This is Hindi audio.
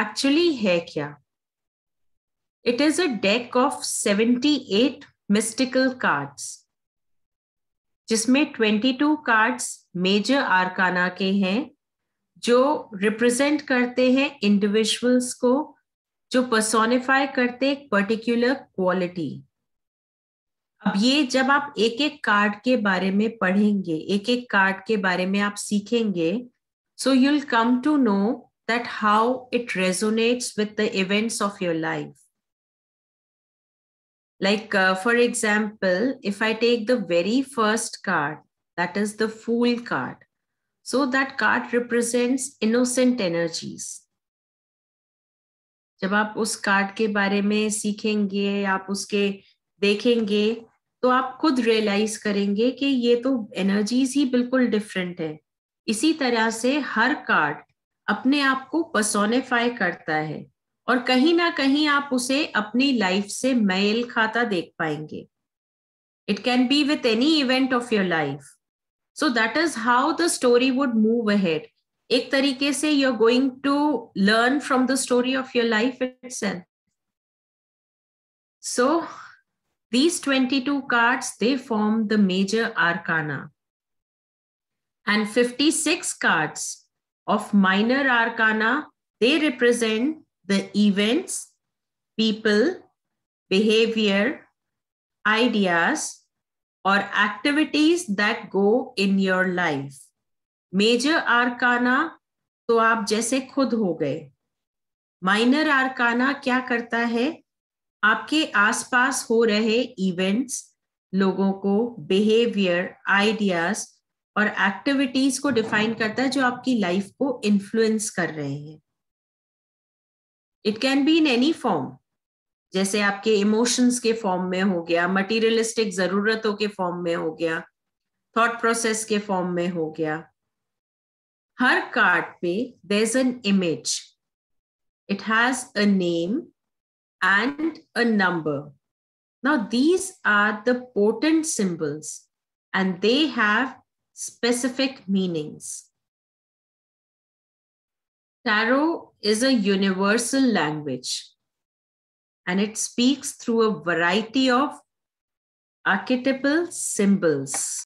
एक्चुअली है क्या it is a deck of seventy eight mystical cards जिसमें twenty two cards major arcana के हैं जो रिप्रेजेंट करते हैं इंडिविजुअल्स को जो पर्सोनिफाई करते एक पर्टिकुलर क्वालिटी अब ये जब आप एक एक कार्ड के बारे में पढ़ेंगे एक एक कार्ड के बारे में आप सीखेंगे so you'll come to know that how it resonates with the events of your life like uh, for example if i take the very first card that is the fool card so that card represents innocent energies जब आप उस कार्ड के बारे में सीखेंगे आप उसके देखेंगे तो आप खुद रियलाइज करेंगे कि ये तो एनर्जीज ही बिल्कुल डिफरेंट है इसी तरह से हर कार्ड अपने आप को पसोनिफाई करता है और कहीं ना कहीं आप उसे अपनी लाइफ से मेल खाता देख पाएंगे it can be with any event of your life so that is how the story would move ahead एक तरीके से you are going to learn from the story of your life it so these twenty two cards they form the major arcana and fifty six cards of minor arcana, they represent the events, people, behavior, ideas, or activities that go in your life. Major arcana to aap jaise khud ho gaye minor arcana kya karta hai aapke aas आसपास ho rahe events logon ko behavior ideas और एक्टिविटीज को डिफाइन करता है जो आपकी लाइफ को इन्फ्लुएंस कर रहे हैं it can be in any form जैसे आपके इमोशंस के फॉर्म में हो गया मटेरियलिस्टिक जरूरतों के फॉर्म में हो गया थॉट प्रोसेस के फॉर्म में हो गया हर कार्ड पे there is an image it has a name and a number now these are the portent symbols and they have specific meanings. Tarot is a universal language and it speaks through a variety of archetypal symbols.